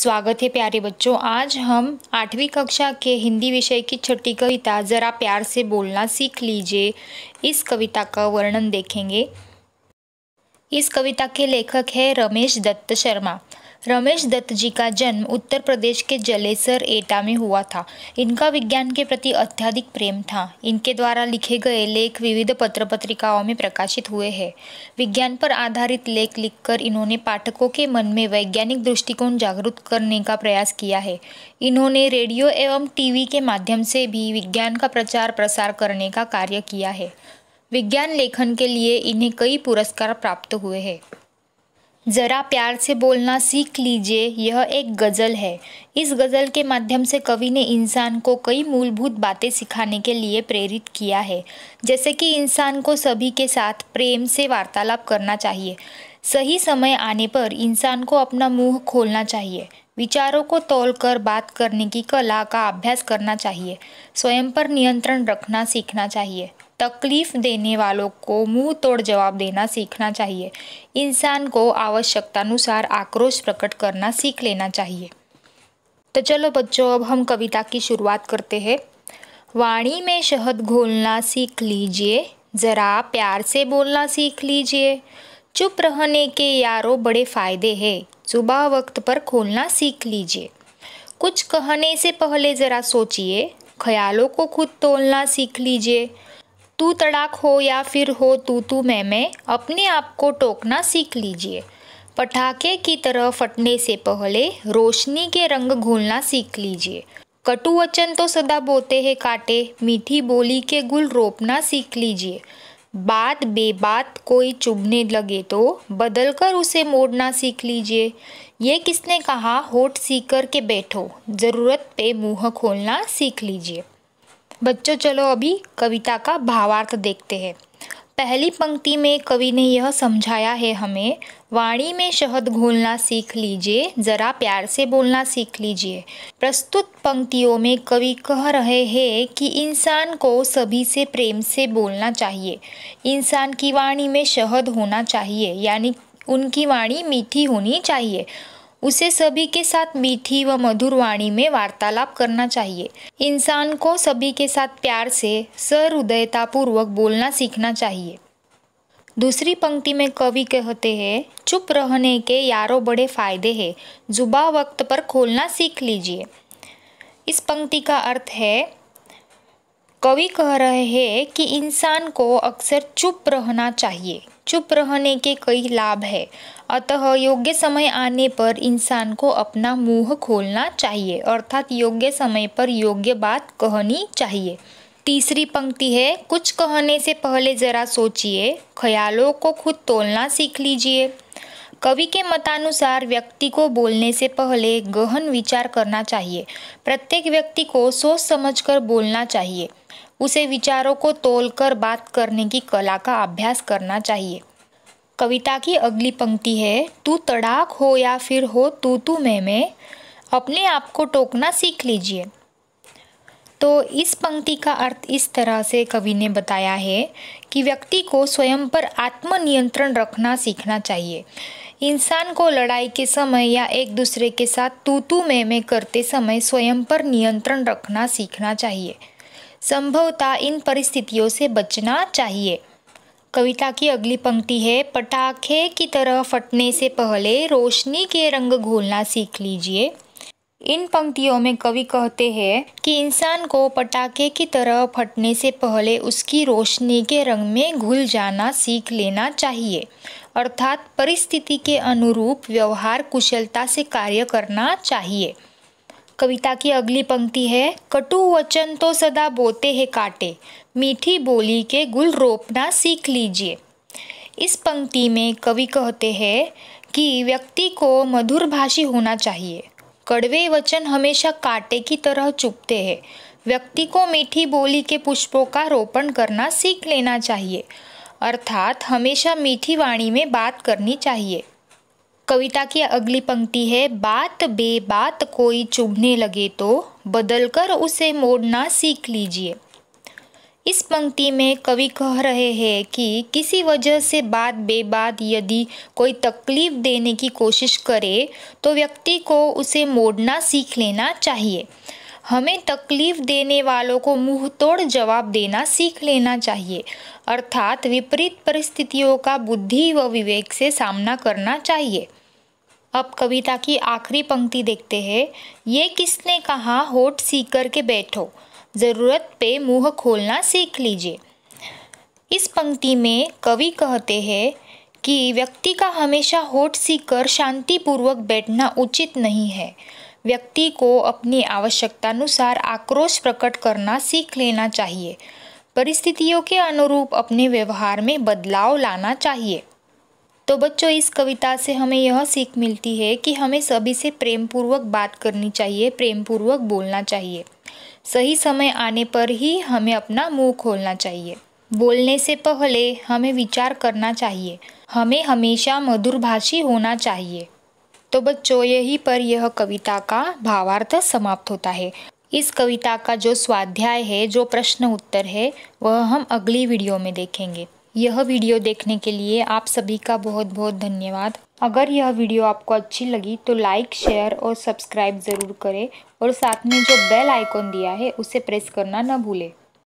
स्वागत है प्यारे बच्चों आज हम आठवीं कक्षा के हिंदी विषय की छठी कविता ज़रा प्यार से बोलना सीख लीजिए इस कविता का वर्णन देखेंगे इस कविता के लेखक है रमेश दत्त शर्मा रमेश दत्त जी का जन्म उत्तर प्रदेश के जलेसर एटा में हुआ था इनका विज्ञान के प्रति अत्यधिक प्रेम था इनके द्वारा लिखे गए लेख विविध पत्र पत्रिकाओं में प्रकाशित हुए हैं विज्ञान पर आधारित लेख लिखकर इन्होंने पाठकों के मन में वैज्ञानिक दृष्टिकोण जागरूक करने का प्रयास किया है इन्होंने रेडियो एवं टीवी के माध्यम से भी विज्ञान का प्रचार प्रसार करने का कार्य किया है विज्ञान लेखन के लिए इन्हें कई पुरस्कार प्राप्त हुए हैं ज़रा प्यार से बोलना सीख लीजिए यह एक गज़ल है इस गज़ल के माध्यम से कवि ने इंसान को कई मूलभूत बातें सिखाने के लिए प्रेरित किया है जैसे कि इंसान को सभी के साथ प्रेम से वार्तालाप करना चाहिए सही समय आने पर इंसान को अपना मुंह खोलना चाहिए विचारों को तोल कर बात करने की कला का अभ्यास करना चाहिए स्वयं पर नियंत्रण रखना सीखना चाहिए तकलीफ देने वालों को मुंह तोड़ जवाब देना सीखना चाहिए इंसान को आवश्यकतानुसार आक्रोश प्रकट करना सीख लेना चाहिए तो चलो बच्चों अब हम कविता की शुरुआत करते हैं वाणी में शहद घोलना सीख लीजिए ज़रा प्यार से बोलना सीख लीजिए चुप रहने के यारों बड़े फ़ायदे हैं सुबह वक्त पर खोलना सीख लीजिए कुछ कहने से पहले ज़रा सोचिए ख्यालों को खुद तोलना सीख लीजिए तू तड़ाक हो या फिर हो तू तू मैं मैं अपने आप को टोकना सीख लीजिए पटाखे की तरह फटने से पहले रोशनी के रंग घोलना सीख लीजिए कटु वचन तो सदा बोते हैं काटे मीठी बोली के गुल रोपना सीख लीजिए बात बेबात कोई चुभने लगे तो बदल कर उसे मोड़ना सीख लीजिए ये किसने कहा होठ सीकर के बैठो ज़रूरत पे मुँह खोलना सीख लीजिए बच्चों चलो अभी कविता का भावार्थ देखते हैं पहली पंक्ति में कवि ने यह समझाया है हमें वाणी में शहद घोलना सीख लीजिए ज़रा प्यार से बोलना सीख लीजिए प्रस्तुत पंक्तियों में कवि कह रहे हैं कि इंसान को सभी से प्रेम से बोलना चाहिए इंसान की वाणी में शहद होना चाहिए यानी उनकी वाणी मीठी होनी चाहिए उसे सभी के साथ मीठी व मधुर वाणी में वार्तालाप करना चाहिए इंसान को सभी के साथ प्यार से सहृदयतापूर्वक बोलना सीखना चाहिए दूसरी पंक्ति में कवि कहते हैं चुप रहने के यारों बड़े फायदे हैं जुबा वक्त पर खोलना सीख लीजिए इस पंक्ति का अर्थ है कवि कह रहे हैं कि इंसान को अक्सर चुप रहना चाहिए चुप रहने के कई लाभ है अतः योग्य समय आने पर इंसान को अपना मुंह खोलना चाहिए अर्थात योग्य समय पर योग्य बात कहनी चाहिए तीसरी पंक्ति है कुछ कहने से पहले ज़रा सोचिए ख्यालों को खुद तोलना सीख लीजिए कवि के मतानुसार व्यक्ति को बोलने से पहले गहन विचार करना चाहिए प्रत्येक व्यक्ति को सोच समझकर बोलना चाहिए उसे विचारों को तोलकर बात करने की कला का अभ्यास करना चाहिए कविता की अगली पंक्ति है तू तड़ाक हो या फिर हो तू तू मैं मैं अपने आप को टोकना सीख लीजिए तो इस पंक्ति का अर्थ इस तरह से कवि ने बताया है कि व्यक्ति को स्वयं पर आत्मनियंत्रण रखना सीखना चाहिए इंसान को लड़ाई के समय या एक दूसरे के साथ तू तू मैं मैं करते समय स्वयं पर नियंत्रण रखना सीखना चाहिए संभवतः इन परिस्थितियों से बचना चाहिए कविता की अगली पंक्ति है पटाखे की तरह फटने से पहले रोशनी के रंग घोलना सीख लीजिए इन पंक्तियों में कवि कहते हैं कि इंसान को पटाखे की तरह फटने से पहले उसकी रोशनी के रंग में घुल जाना सीख लेना चाहिए अर्थात परिस्थिति के अनुरूप व्यवहार कुशलता से कार्य करना चाहिए कविता की अगली पंक्ति है कटु वचन तो सदा बोते हैं काटे मीठी बोली के गुल रोपना सीख लीजिए इस पंक्ति में कवि कहते हैं कि व्यक्ति को मधुर भाषी होना चाहिए कड़वे वचन हमेशा कांटे की तरह चुभते हैं व्यक्ति को मीठी बोली के पुष्पों का रोपण करना सीख लेना चाहिए अर्थात हमेशा मीठी वाणी में बात करनी चाहिए कविता की अगली पंक्ति है बात बेबात कोई चुभने लगे तो बदल कर उसे मोड़ना सीख लीजिए इस पंक्ति में कवि कह रहे हैं कि किसी वजह से बात बेबात यदि कोई तकलीफ देने की कोशिश करे तो व्यक्ति को उसे मोड़ना सीख लेना चाहिए हमें तकलीफ देने वालों को मुंह तोड़ जवाब देना सीख लेना चाहिए अर्थात विपरीत परिस्थितियों का बुद्धि व विवेक से सामना करना चाहिए अब कविता की आखिरी पंक्ति देखते हैं ये किसने कहा होठ सीख कर के बैठो ज़रूरत पे मुंह खोलना सीख लीजिए इस पंक्ति में कवि कहते हैं कि व्यक्ति का हमेशा होठ सीख कर शांतिपूर्वक बैठना उचित नहीं है व्यक्ति को अपनी आवश्यकतानुसार आक्रोश प्रकट करना सीख लेना चाहिए परिस्थितियों के अनुरूप अपने व्यवहार में बदलाव लाना चाहिए तो बच्चों इस कविता से हमें यह सीख मिलती है कि हमें सभी से प्रेम पूर्वक बात करनी चाहिए प्रेम पूर्वक बोलना चाहिए सही समय आने पर ही हमें अपना मुंह खोलना चाहिए बोलने से पहले हमें विचार करना चाहिए हमें हमेशा मधुरभाषी होना चाहिए तो बच्चों यही पर यह कविता का भावार्थ समाप्त होता है इस कविता का जो स्वाध्याय है जो प्रश्न उत्तर है वह हम अगली वीडियो में देखेंगे यह वीडियो देखने के लिए आप सभी का बहुत बहुत धन्यवाद अगर यह वीडियो आपको अच्छी लगी तो लाइक शेयर और सब्सक्राइब ज़रूर करें और साथ में जो बेल आइकॉन दिया है उसे प्रेस करना न भूलें